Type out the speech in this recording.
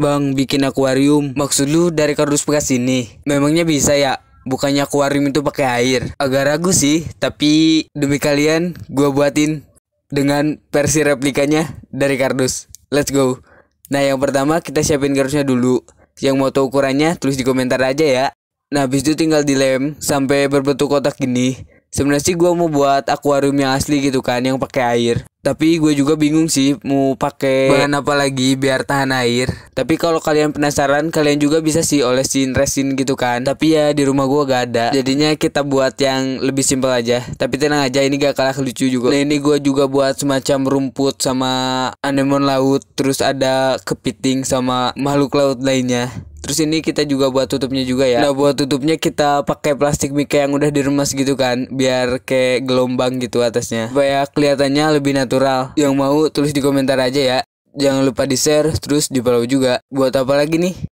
Bang, bikin akuarium. Maksud lu dari kardus bekas ini? Memangnya bisa ya? Bukannya akuarium itu pakai air. Agak ragu sih, tapi demi kalian gua buatin dengan versi replikanya dari kardus. Let's go. Nah, yang pertama kita siapin kardusnya dulu. Yang mau tahu ukurannya tulis di komentar aja ya. Nah, habis itu tinggal dilem sampai berbentuk kotak gini. Sebenarnya sih gue mau buat akuarium yang asli gitu kan yang pakai air. Tapi gue juga bingung sih mau pakai bahan apa lagi biar tahan air. Tapi kalau kalian penasaran, kalian juga bisa sih olesin resin gitu kan. Tapi ya di rumah gue gak ada. Jadinya kita buat yang lebih simpel aja. Tapi tenang aja ini gak kalah lucu juga. Nah ini gue juga buat semacam rumput sama anemon laut. Terus ada kepiting sama makhluk laut lainnya. Terus ini kita juga buat tutupnya juga ya. Nah, buat tutupnya kita pakai plastik mika yang udah diremas gitu kan, biar kayak gelombang gitu atasnya. Supaya kelihatannya lebih natural. Yang mau tulis di komentar aja ya. Jangan lupa di-share terus di-follow juga. Buat apa lagi nih?